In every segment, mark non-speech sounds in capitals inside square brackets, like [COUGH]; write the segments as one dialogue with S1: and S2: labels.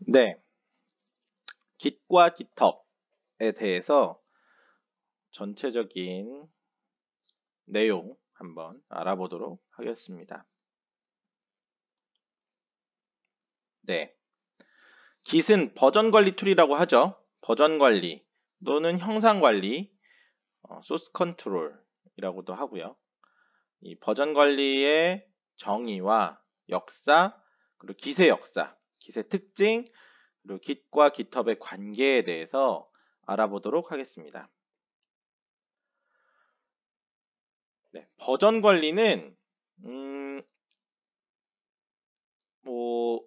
S1: 네. Git과 GitHub에 대해서 전체적인 내용 한번 알아보도록 하겠습니다. 네. Git은 버전 관리 툴이라고 하죠. 버전 관리 또는 형상 관리, 어, 소스 컨트롤이라고도 하고요. 이 버전 관리의 정의와 역사, 그리고 기세 역사 깃의 특징, 그리고 깃과 깃허브의 관계에 대해서 알아보도록 하겠습니다. 네, 버전 관리는 음, 뭐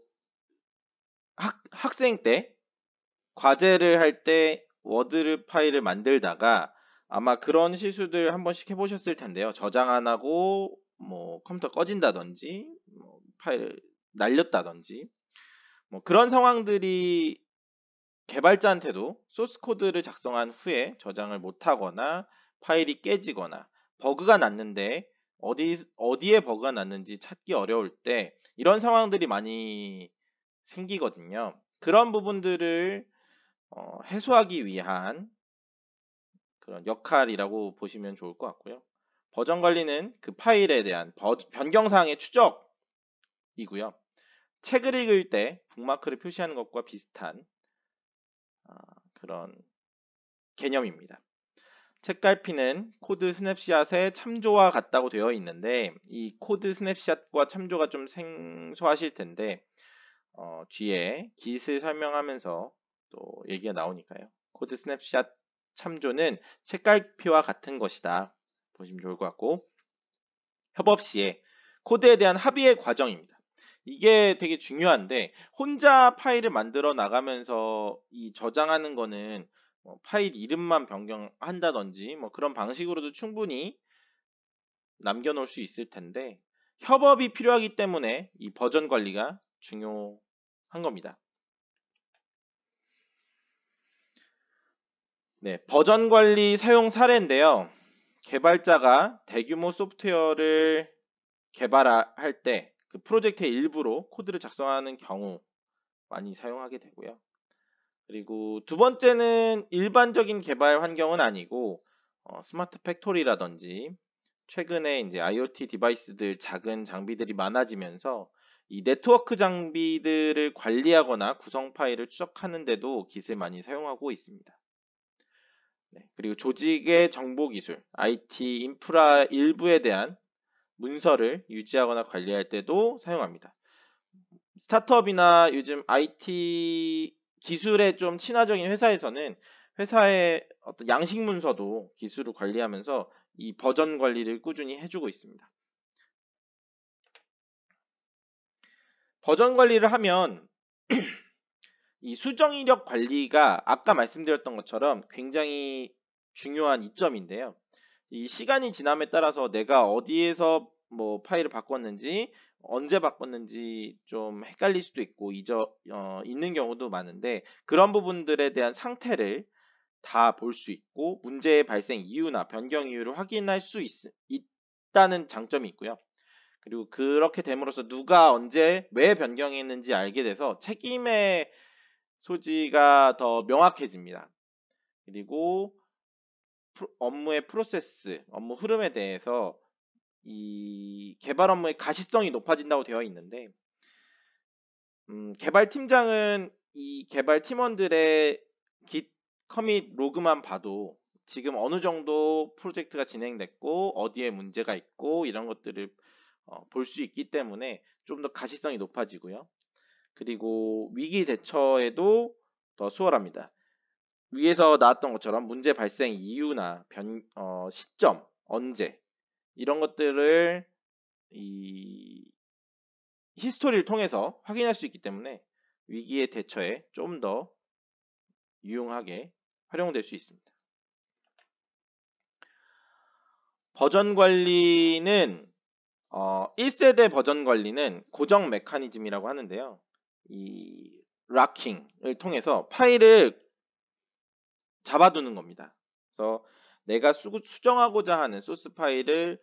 S1: 학, 학생 때 과제를 할 때 워드 파일을 만들다가 아마 그런 실수들 한 번씩 해보셨을 텐데요. 저장 안 하고 뭐 컴퓨터 꺼진다든지 뭐 파일 날렸다든지 뭐 그런 상황들이 개발자한테도 소스 코드를 작성한 후에 저장을 못하거나 파일이 깨지거나 버그가 났는데 어디 어디에 버그가 났는지 찾기 어려울 때 이런 상황들이 많이 생기거든요. 그런 부분들을 어, 해소하기 위한 그런 역할이라고 보시면 좋을 것 같고요. 버전 관리는 그 파일에 대한 버, 변경 사항의 추적이고요. 책을 읽을 때 북마크를 표시하는 것과 비슷한 아, 그런 개념입니다. 책갈피는 코드 스냅샷의 참조와 같다고 되어 있는데 이 코드 스냅샷과 참조가 좀 생소하실 텐데 어, 뒤에 기을 설명하면서 또 얘기가 나오니까요. 코드 스냅샷 참조는 책갈피와 같은 것이다. 보시면 좋을 것 같고 협업 시에 코드에 대한 합의의 과정입니다. 이게 되게 중요한데 혼자 파일을 만들어 나가면서 이 저장하는 거는 뭐 파일 이름만 변경한다든지 뭐 그런 방식으로도 충분히 남겨놓을 수 있을 텐데 협업이 필요하기 때문에 이 버전 관리가 중요한 겁니다. 네, 버전 관리 사용 사례인데요. 개발자가 대규모 소프트웨어를 개발할 때그 프로젝트의 일부로 코드를 작성하는 경우 많이 사용하게 되고요. 그리고 두 번째는 일반적인 개발 환경은 아니고 어, 스마트 팩토리라든지 최근에 이제 IoT 디바이스들 작은 장비들이 많아지면서 이 네트워크 장비들을 관리하거나 구성 파일을 추적하는데도 기을 많이 사용하고 있습니다. 네, 그리고 조직의 정보 기술, IT 인프라 일부에 대한 문서를 유지하거나 관리할 때도 사용합니다. 스타트업이나 요즘 IT 기술에 좀 친화적인 회사에서는 회사의 어떤 양식 문서도 기술을 관리하면서 이 버전 관리를 꾸준히 해주고 있습니다. 버전 관리를 하면 [CLEARS THROAT] 이 수정 이력 관리가 아까 말씀드렸던 것처럼 굉장히 중요한 이점인데요. 이 시간이 지남에 따라서 내가 어디에서 뭐 파일을 바꿨는지 언제 바꿨는지 좀 헷갈릴 수도 있고 잊어 어, 있는 경우도 많은데 그런 부분들에 대한 상태를 다 볼 수 있고 문제의 발생 이유나 변경 이유를 확인할 수 있, 있다는 장점이 있고요. 그리고 그렇게 됨으로써 누가 언제 왜 변경했는지 알게 돼서 책임의 소지가 더 명확해집니다. 그리고 업무의 프로세스, 업무 흐름에 대해서 이 개발 업무의 가시성이 높아진다고 되어 있는데 음, 개발 팀장은 이 개발 팀원들의 git 커밋 로그만 봐도 지금 어느 정도 프로젝트가 진행됐고 어디에 문제가 있고 이런 것들을 어, 볼수 있기 때문에 좀 더 가시성이 높아지고요. 그리고 위기 대처에도 더 수월합니다. 위에서 나왔던 것처럼 문제 발생 이유나 변, 어, 시점, 언제 이런 것들을 이 히스토리를 통해서 확인할 수 있기 때문에 위기의 대처에 좀 더 유용하게 활용될 수 있습니다. 버전 관리는 어, 1세대 버전 관리는 고정 메커니즘이라고 하는데요. 이 락킹을 통해서 파일을 잡아두는 겁니다. 그래서 내가 수, 수정하고자 하는 소스 파일을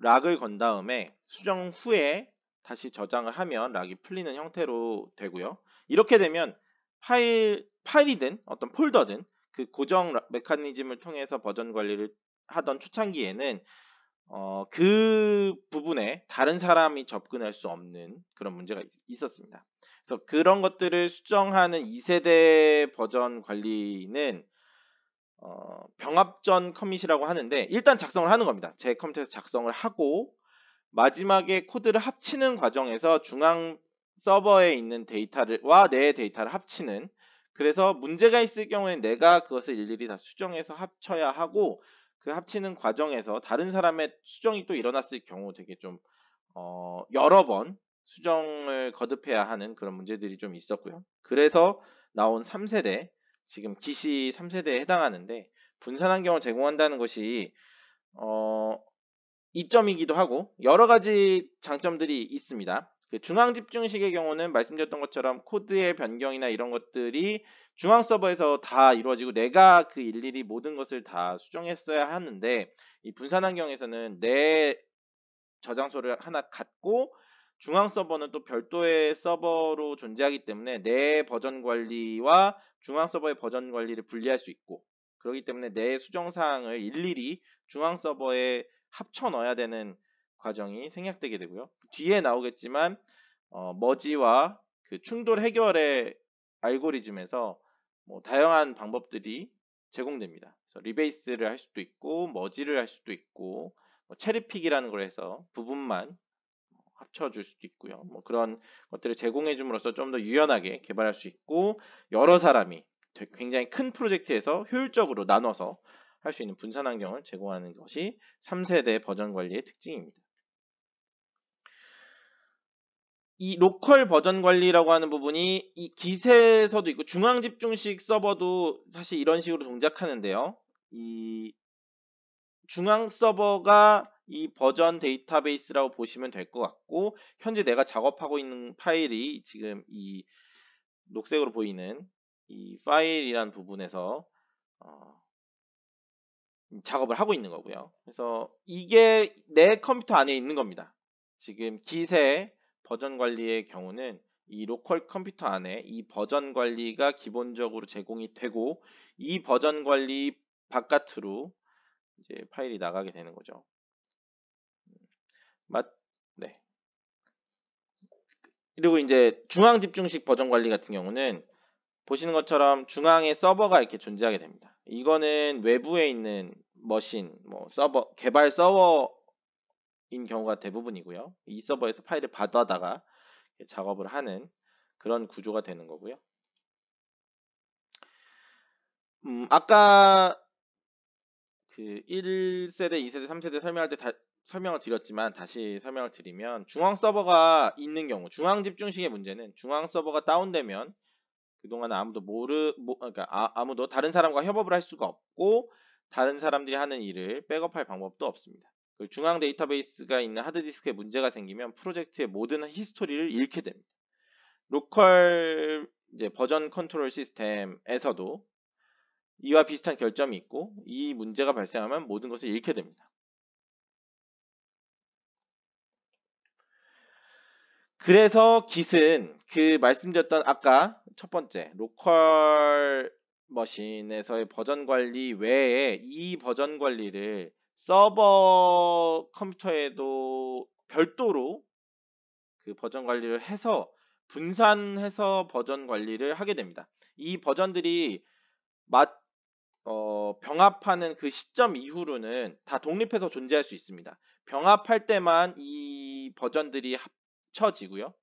S1: 락을 건 다음에 수정 후에 다시 저장을 하면 락이 풀리는 형태로 되고요. 이렇게 되면 파일, 파일이든 어떤 폴더든 그 고정 메커니즘을 통해서 버전 관리를 하던 초창기에는 어, 그 부분에 다른 사람이 접근할 수 없는 그런 문제가 있, 었습니다 그래서 그런 것들을 수정하는 2세대 버전 관리는 어, 병합전 커밋이라고 하는데 일단 작성을 하는 겁니다. 제 컴퓨터에서 작성을 하고 마지막에 코드를 합치는 과정에서 중앙 서버에 있는 데이터를 와 내 데이터를 합치는 그래서 문제가 있을 경우에 내가 그것을 일일이 다 수정해서 합쳐야 하고 그 합치는 과정에서 다른 사람의 수정이 또 일어났을 경우 되게 좀 어, 여러 번 수정을 거듭해야 하는 그런 문제들이 좀 있었고요. 그래서 나온 3세대 지금 기시 3세대에 해당하는데 분산 환경을 제공한다는 것이 어, 이점이기도 하고 여러 가지 장점들이 있습니다. 그 중앙 집중식의 경우는 말씀드렸던 것처럼 코드의 변경이나 이런 것들이 중앙 서버에서 다 이루어지고 내가 그 일일이 모든 것을 다 수정했어야 하는데 이 분산 환경에서는 내 저장소를 하나 갖고 중앙 서버는 또 별도의 서버로 존재하기 때문에 내 버전 관리와 중앙 서버의 버전 관리를 분리할 수 있고 그렇기 때문에 내 수정 사항을 일일이 중앙 서버에 합쳐 넣어야 되는 과정이 생략되게 되고요. 뒤에 나오겠지만 어, 머지와 그 충돌 해결의 알고리즘에서 뭐 다양한 방법들이 제공됩니다. 그래서 리베이스를 할 수도 있고 머지를 할 수도 있고 뭐 체리픽이라는 걸 해서 부분만 합쳐줄 수도 있고요. 뭐 그런 것들을 제공해줌으로써 좀 더 유연하게 개발할 수 있고 여러 사람이 굉장히 큰 프로젝트에서 효율적으로 나눠서 할 수 있는 분산 환경을 제공하는 것이 3세대 버전 관리의 특징입니다. 이 로컬 버전 관리라고 하는 부분이 이 기세에서도 있고 중앙 집중식 서버도 사실 이런 식으로 동작하는데요. 이 중앙 서버가 이 버전 데이터베이스라고 보시면 될 것 같고 현재 내가 작업하고 있는 파일이 지금 이 녹색으로 보이는 이 파일이란 부분에서 어 작업을 하고 있는 거고요. 그래서 이게 내 컴퓨터 안에 있는 겁니다. 지금 기세 버전 관리의 경우는 이 로컬 컴퓨터 안에 이 버전 관리가 기본적으로 제공이 되고 이 버전 관리 바깥으로 이제 파일이 나가게 되는 거죠. 맞? 네. 그리고 이제 중앙 집중식 버전 관리 같은 경우는 보시는 것처럼 중앙에 서버가 이렇게 존재하게 됩니다. 이거는 외부에 있는 머신, 뭐 서버, 개발 서버인 경우가 대부분이고요. 이 서버에서 파일을 받아다가 작업을 하는 그런 구조가 되는 거고요. 음, 아까 그 1세대, 2세대, 3세대 설명할 때 다, 설명을 드렸지만 다시 설명을 드리면 중앙 서버가 있는 경우 중앙 집중식의 문제는 중앙 서버가 다운되면 그동안 아무도 모르 모, 그러니까 아, 무도 다른 사람과 협업을 할 수가 없고 다른 사람들이 하는 일을 백업할 방법도 없습니다. 그 중앙 데이터베이스가 있는 하드디스크에 문제가 생기면 프로젝트의 모든 히스토리를 잃게 됩니다. 로컬 이제 버전 컨트롤 시스템에서도 이와 비슷한 결점이 있고 이 문제가 발생하면 모든 것을 잃게 됩니다. 그래서 git은 그 말씀드렸던 아까 첫 번째 로컬 머신에서의 버전 관리 외에 이 버전 관리를 서버 컴퓨터에도 별도로 그 버전 관리를 해서 분산해서 버전 관리를 하게 됩니다. 이 버전들이 맞, 어, 병합하는 그 시점 이후로는 다 독립해서 존재할 수 있습니다. 병합할 때만 이 버전들이 합, 처지고요.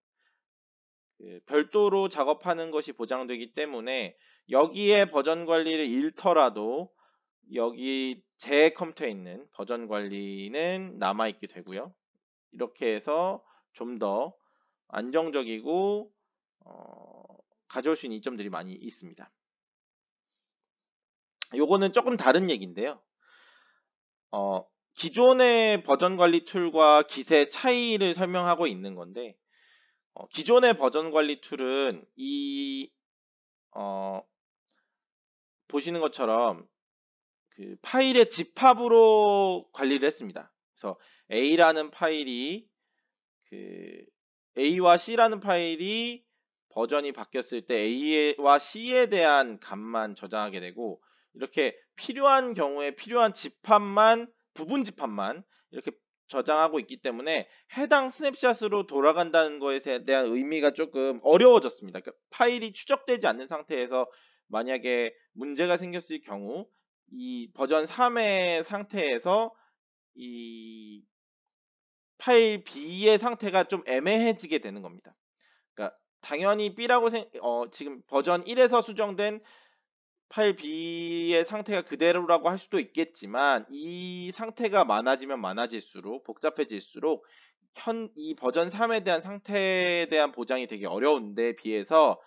S1: 그 별도로 작업하는 것이 보장되기 때문에 여기에 버전 관리를 잃더라도 여기 제 컴퓨터에 있는 버전 관리는 남아있게 되고요. 이렇게 해서 좀 더 안정적이고 어, 가져올 수 있는 이점들이 많이 있습니다. 요거는 조금 다른 얘기인데요. 어, 기존의 버전 관리 툴과 기세 차이를 설명하고 있는 건데 어, 기존의 버전 관리 툴은 이 어, 보시는 것처럼 그 파일의 집합으로 관리를 했습니다. 그래서 A라는 파일이 그 A와 C라는 파일이 버전이 바뀌었을 때 A와 C에 대한 값만 저장하게 되고 이렇게 필요한 경우에 필요한 집합만 부분 집합만 이렇게 저장하고 있기 때문에 해당 스냅샷으로 돌아간다는 것에 대한 의미가 조금 어려워졌습니다. 그러니까 파일이 추적되지 않는 상태에서 만약에 문제가 생겼을 경우 이 버전 3의 상태에서 이 파일 B의 상태가 좀 애매해지게 되는 겁니다. 그러니까 당연히 B라고 생, 어, 지금 버전 1에서 수정된 8B의 상태가 그대로라고 할 수도 있겠지만 이 상태가 많아지면 많아질수록 복잡해질수록 현 이 버전 3에 대한 상태에 대한 보장이 되게 어려운데 비해서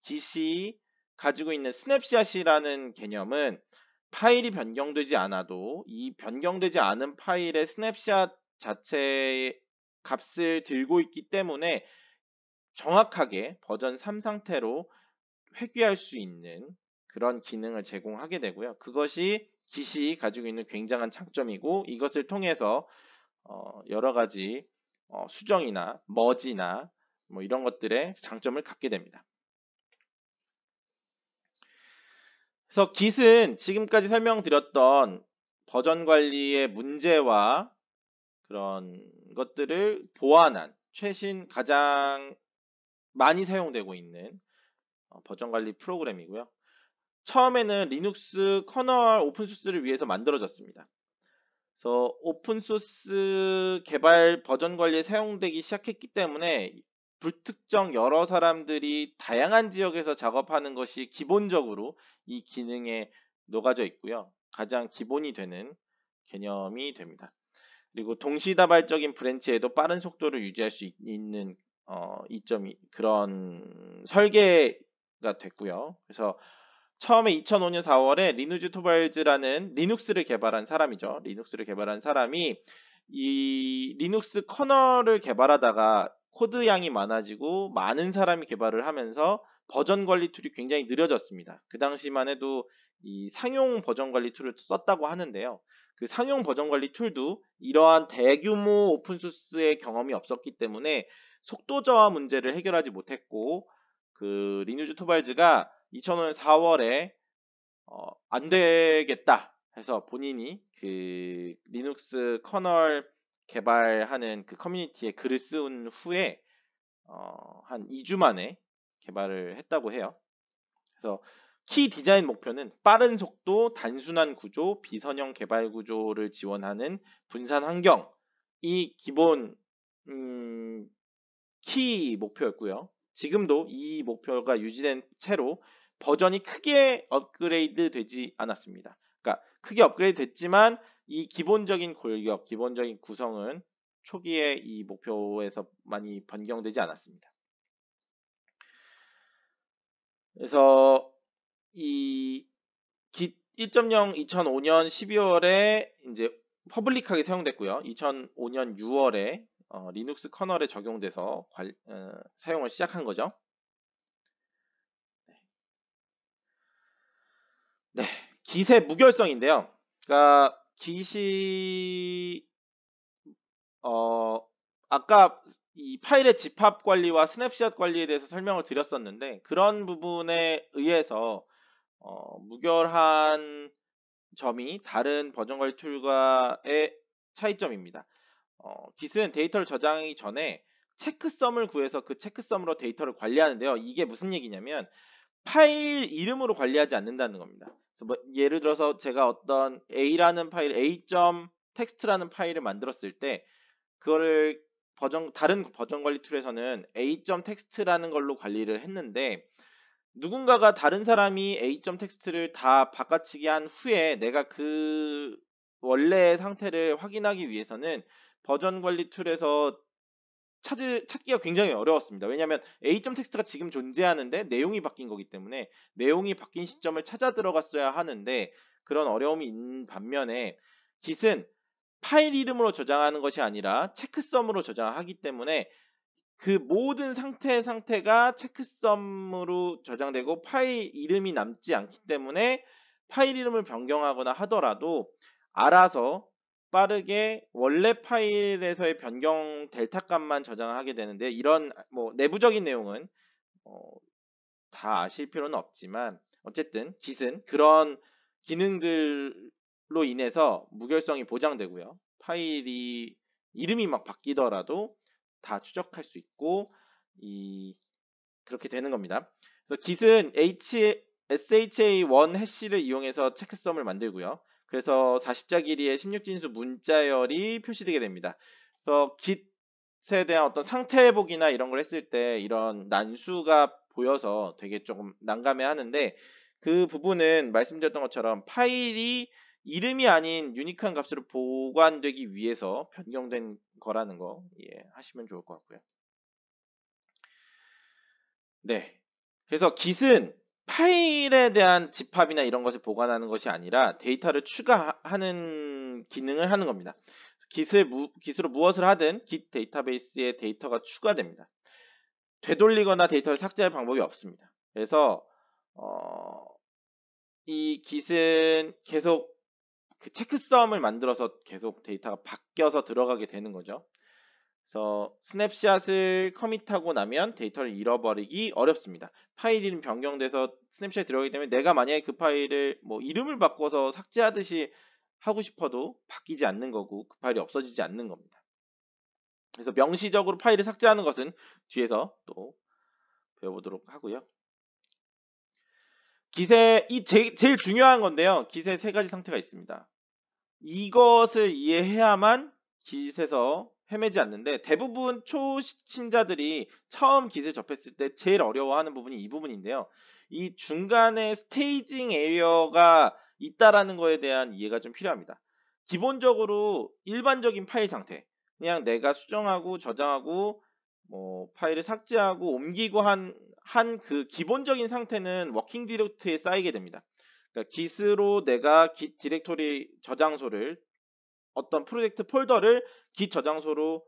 S1: 기시 가지고 있는 스냅샷이라는 개념은 파일이 변경되지 않아도 이 변경되지 않은 파일의 스냅샷 자체의 값을 들고 있기 때문에 정확하게 버전 3 상태로 회귀할 수 있는 그런 기능을 제공하게 되고요. 그것이 기시 가지고 있는 굉장한 장점이고 이것을 통해서 어 여러 가지 어 수정이나 머지나 뭐 이런 것들의 장점을 갖게 됩니다. 그래서 g i t 은 지금까지 설명드렸던 버전 관리의 문제와 그런 것들을 보완한 최신 가장 많이 사용되고 있는 어, 버전 관리 프로그램이고요. 처음에는 리눅스 커널 오픈소스를 위해서 만들어졌습니다. 그래서 오픈소스 개발 버전 관리에 사용되기 시작했기 때문에 불특정 여러 사람들이 다양한 지역에서 작업하는 것이 기본적으로 이 기능에 녹아져 있고요. 가장 기본이 되는 개념이 됩니다. 그리고 동시다발적인 브랜치에도 빠른 속도를 유지할 수 있는 어, 이점이 그런 설계가 됐고요. 그래서 처음에 2005년 4월에 리누즈 토발즈라는 리눅스를 개발한 사람이죠. 리눅스를 개발한 사람이 이 리눅스 커널을 개발하다가 코드 양이 많아지고 많은 사람이 개발을 하면서 버전 관리 툴이 굉장히 느려졌습니다. 그 당시만 해도 이 상용 버전 관리 툴을 썼다고 하는데요. 그 상용 버전 관리 툴도 이러한 대규모 오픈소스의 경험이 없었기 때문에 속도 저하 문제를 해결하지 못했고 그 리누즈 토발즈가 2 0 0 0년 4월에 어, 안 되겠다 해서 본인이 그 리눅스 커널 개발하는 그 커뮤니티에 글을 쓴 후에 어, 한 2주 만에 개발을 했다고 해요. 그래서 키 디자인 목표는 빠른 속도, 단순한 구조, 비선형 개발 구조를 지원하는 분산 환경 이 기본 음, 키 목표였고요. 지금도 이 목표가 유지된 채로 버전이 크게 업그레이드 되지 않았습니다. 그러니까 크게 업그레이드 됐지만 이 기본적인 골격, 기본적인 구성은 초기에 이 목표에서 많이 변경되지 않았습니다. 그래서 이1.0 2005년 12월에 이제 퍼블릭하게 사용됐고요. 2005년 6월에 어, 리눅스 커널에 적용돼서 관, 어, 사용을 시작한 거죠. 기세 무결성인데요. 그러니까 기시 어 아까 이 파일의 집합 관리와 스냅샷 관리에 대해서 설명을 드렸었는데 그런 부분에 의해서 어, 무결한 점이 다른 버전 관리 툴과의 차이점입니다. 어, g i t 데이터를 저장하기 전에 체크썸을 구해서 그 체크썸으로 데이터를 관리하는데요. 이게 무슨 얘기냐면 파일 이름으로 관리하지 않는다는 겁니다. 뭐 예를 들어서 제가 어떤 A라는 파일, A.text라는 파일을 만들었을 때 그거를 버전 다른 버전 관리 툴에서는 A.text라는 걸로 관리를 했는데 누군가가 다른 사람이 A.text를 다 바꿔치기 한 후에 내가 그 원래의 상태를 확인하기 위해서는 버전 관리 툴에서 찾을, 찾기가 굉장히 어려웠습니다. 왜냐하면 A.점 텍스트가 지금 존재하는데 내용이 바뀐 거기 때문에 내용이 바뀐 시점을 찾아 들어갔어야 하는데 그런 어려움이 있는 반면에 git은 파일 이름으로 저장하는 것이 아니라 체크썸으로 저장하기 때문에 그 모든 상태의 상태가 체크썸으로 저장되고 파일 이름이 남지 않기 때문에 파일 이름을 변경하거나 하더라도 알아서 빠르게 원래 파일에서의 변경 델타 값만 저장하게 되는데 이런 뭐 내부적인 내용은 어, 다 아실 필요는 없지만 어쨌든 g i t 은 그런 기능들로 인해서 무결성이 보장되고요. 파일이 이름이 막 바뀌더라도 다 추적할 수 있고 이 그렇게 되는 겁니다. 그래서 g i t 은 SHA1 해시를 이용해서 체크썸을 만들고요. 그래서 40자 길이의 16진수 문자열이 표시되게 됩니다. 그래서 깃에 대한 어떤 상태 회복이나 이런 걸 했을 때 이런 난수가 보여서 되게 조금 난감해 하는데 그 부분은 말씀드렸던 것처럼 파일이 이름이 아닌 유니크한 값으로 보관되기 위해서 변경된 거라는 거이해 예, 하시면 좋을 것 같고요. 네. 그래서 git은 파일에 대한 집합이나 이런 것을 보관하는 것이 아니라 데이터를 추가하는 기능을 하는 겁니다. 기술, 기술로 무엇을 하든 Git 데이터베이스에 데이터가 추가됩니다. 되돌리거나 데이터를 삭제할 방법이 없습니다. 그래서 어, 이 Git은 계속 그 체크썸을 만들어서 계속 데이터가 바뀌어서 들어가게 되는 거죠. 그래서 스냅샷을 커밋하고 나면 데이터를 잃어버리기 어렵습니다. 파일 이름 변경돼서 스냅샷이 들어가기 때문에 내가 만약에 그 파일을 뭐 이름을 바꿔서 삭제하듯이 하고 싶어도 바뀌지 않는 거고 그 파일이 없어지지 않는 겁니다. 그래서 명시적으로 파일을 삭제하는 것은 뒤에서 또 배워보도록 하고요. 기세 이 제, 제일 중요한 건데요. 기세 세 가지 상태가 있습니다. 이것을 이해해야만 기세서 헤매지 않는데 대부분 초심자들이 처음 기술 접했을 때 제일 어려워하는 부분이 이 부분인데요. 이 중간에 스테이징 에리어가 있다라는 거에 대한 이해가 좀 필요합니다. 기본적으로 일반적인 파일 상태, 그냥 내가 수정하고 저장하고 뭐 파일을 삭제하고 옮기고 한 한 그 기본적인 상태는 워킹 디렉토리에 쌓이게 됩니다. 그러니까 기스로 내가 기, 디렉토리 저장소를 어떤 프로젝트 폴더를 기 저장소로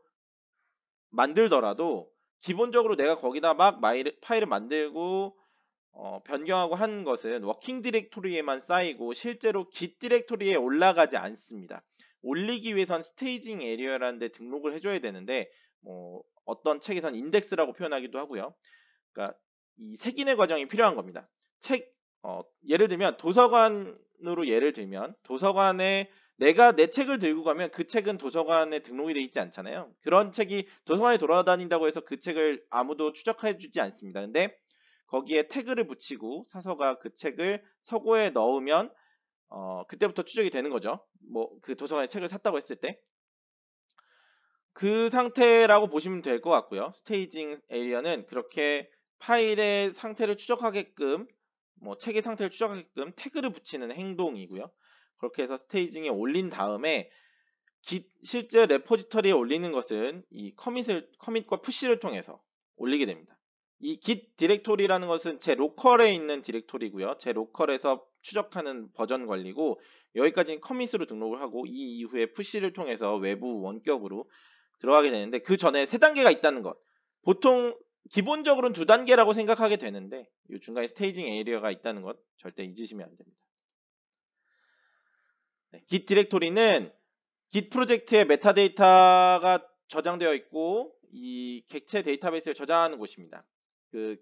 S1: 만들더라도 기본적으로 내가 거기다 막 마일, 파일을 만들고 어, 변경하고 한 것은 워킹 디렉토리에만 쌓이고 실제로 git 디렉토리에 올라가지 않습니다. 올리기 위해선 스테이징 에리어라는 데 등록을 해줘야 되는데 뭐 어떤 책에선 인덱스라고 표현하기도 하고요. 그러니까 이 색인의 과정이 필요한 겁니다. 책 어, 예를 들면 도서관으로 예를 들면 도서관에 내가 내 책을 들고 가면 그 책은 도서관에 등록이 돼 있지 않잖아요. 그런 책이 도서관에 돌아다닌다고 해서 그 책을 아무도 추적해 주지 않습니다. 근데 거기에 태그를 붙이고 사서가 그 책을 서고에 넣으면 어, 그때부터 추적이 되는 거죠. 뭐 그 도서관에 책을 샀다고 했을 때. 그 상태라고 보시면 될 것 같고요. 스테이징 에리어는 그렇게 파일의 상태를 추적하게끔 뭐 책의 상태를 추적하게끔 태그를 붙이는 행동이고요. 그렇게 해서 스테이징에 올린 다음에 기, 실제 레포지터리에 올리는 것은 이 커밋을, 커밋과 푸시를 통해서 올리게 됩니다. 이 git 디렉토리라는 것은 제 로컬에 있는 디렉토리고요. 제 로컬에서 추적하는 버전 관리고 여기까지는 커밋으로 등록을 하고 이 이후에 푸시를 통해서 외부 원격으로 들어가게 되는데 그 전에 세 단계가 있다는 것. 보통 기본적으로는 두 단계라고 생각하게 되는데 이 중간에 스테이징 에리어가 있다는 것 절대 잊으시면 안 됩니다. 네, git 디렉토리는 git 프로젝트의 메타데이터가 저장되어 있고 이 객체 데이터베이스를 저장하는 곳입니다. 그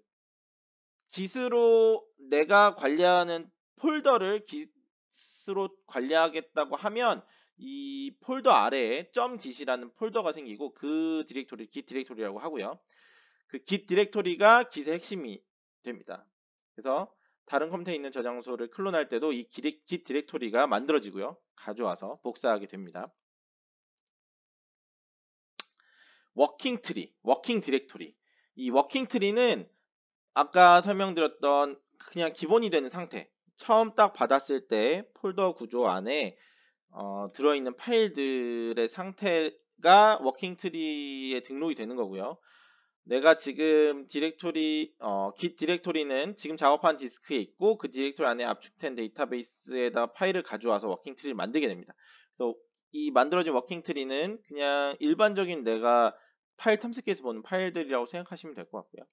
S1: git으로 내가 관리하는 폴더를 git으로 관리하겠다고 하면 이 폴더 아래에 .git이라는 폴더가 생기고 그 디렉토리 git 디렉토리라고 하고요. 그 git 디렉토리가 git의 핵심이 됩니다. 그래서 다른 컴퓨터에 있는 저장소를 클론할 때도 이 기리, g 디렉토리가 만들어지고요. 가져와서 복사하게 됩니다. 워킹 트리, 워킹 디렉토리. 이 워킹 트리는 아까 설명드렸던 그냥 기본이 되는 상태. 처음 딱 받았을 때 폴더 구조 안에 어, 들어있는 파일들의 상태가 워킹 트리에 등록이 되는 거고요. 내가 지금 디렉토리 어, git 디렉토리는 지금 작업한 디스크에 있고 그 디렉토리 안에 압축된 데이터베이스에다 파일을 가져와서 워킹 트리를 만들게 됩니다. 그래서 이 만들어진 워킹 트리는 그냥 일반적인 내가 파일 탐색기에서 보는 파일들이라고 생각하시면 될 것 같고요.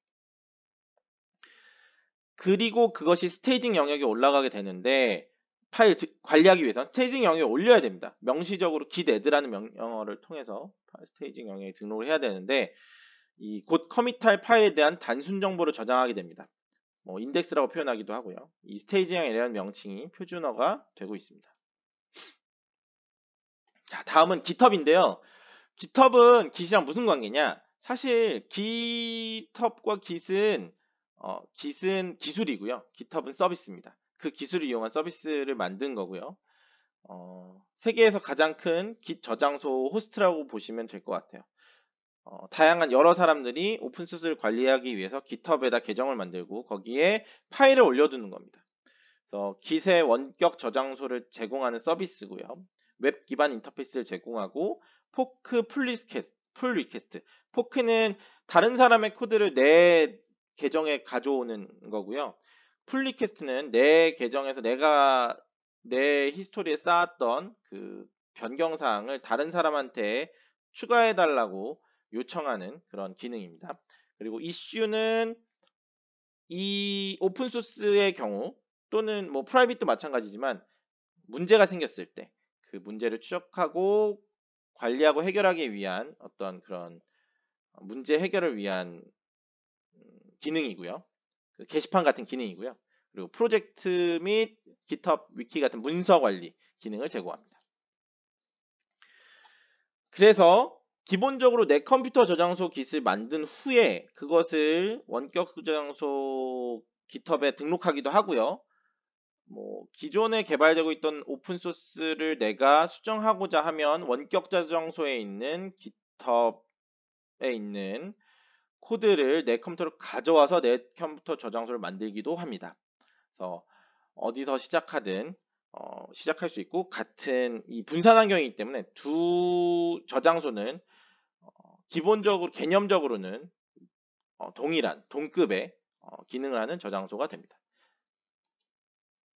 S1: 그리고 그것이 스테이징 영역에 올라가게 되는데 파일 관리하기 위해서는 스테이징 영역에 올려야 됩니다. 명시적으로 git add라는 명령어를 통해서 스테이징 영역에 등록을 해야 되는데 이곧 커밋할 파일에 대한 단순 정보를 저장하게 됩니다. 뭐 인덱스라고 표현하기도 하고요. 이스테이지징에 대한 명칭이 표준어가 되고 있습니다. 자, 다음은 GitHub인데요. GitHub은 Git이랑 무슨 관계냐? 사실 GitHub과 Git은 어, Git은 기술이고요. GitHub은 서비스입니다. 그 기술을 이용한 서비스를 만든 거고요. 어, 세계에서 가장 큰 Git 저장소 호스트라고 보시면 될 것 같아요. 어, 다양한 여러 사람들이 오픈소스를 관리하기 위해서 GitHub에다 계정을 만들고 거기에 파일을 올려두는 겁니다. 그래서 Git의 원격 저장소를 제공하는 서비스고요. 웹 기반 인터페이스를 제공하고 포크 풀 리퀘스트, 풀 리퀘스트. 포크는 다른 사람의 코드를 내 계정에 가져오는 거고요. 풀 리퀘스트는 내 계정에서 내가 내 히스토리에 쌓았던 그 변경 사항을 다른 사람한테 추가해 달라고 요청하는 그런 기능입니다. 그리고 이슈는 이 오픈 소스의 경우 또는 뭐 프라이빗도 마찬가지지만 문제가 생겼을 때 그 문제를 추적하고 관리하고 해결하기 위한 어떤 그런 문제 해결을 위한 기능이고요. 그 게시판 같은 기능이고요. 그리고 프로젝트 및 GitHub 위키 같은 문서 관리 기능을 제공합니다. 그래서 기본적으로 내 컴퓨터 저장소 깃을 만든 후에 그것을 원격 저장소 깃허브에 등록하기도 하고요. 뭐 기존에 개발되고 있던 오픈 소스를 내가 수정하고자 하면 원격 저장소에 있는 깃허브에 있는 코드를 내 컴퓨터로 가져와서 내 컴퓨터 저장소를 만들기도 합니다. 그래서 어디서 시작하든 어, 시작할 수 있고 같은 이 분산 환경이기 때문에 두 저장소는 기본적으로 개념적으로는 어, 동일한 동급의 어, 기능을 하는 저장소가 됩니다.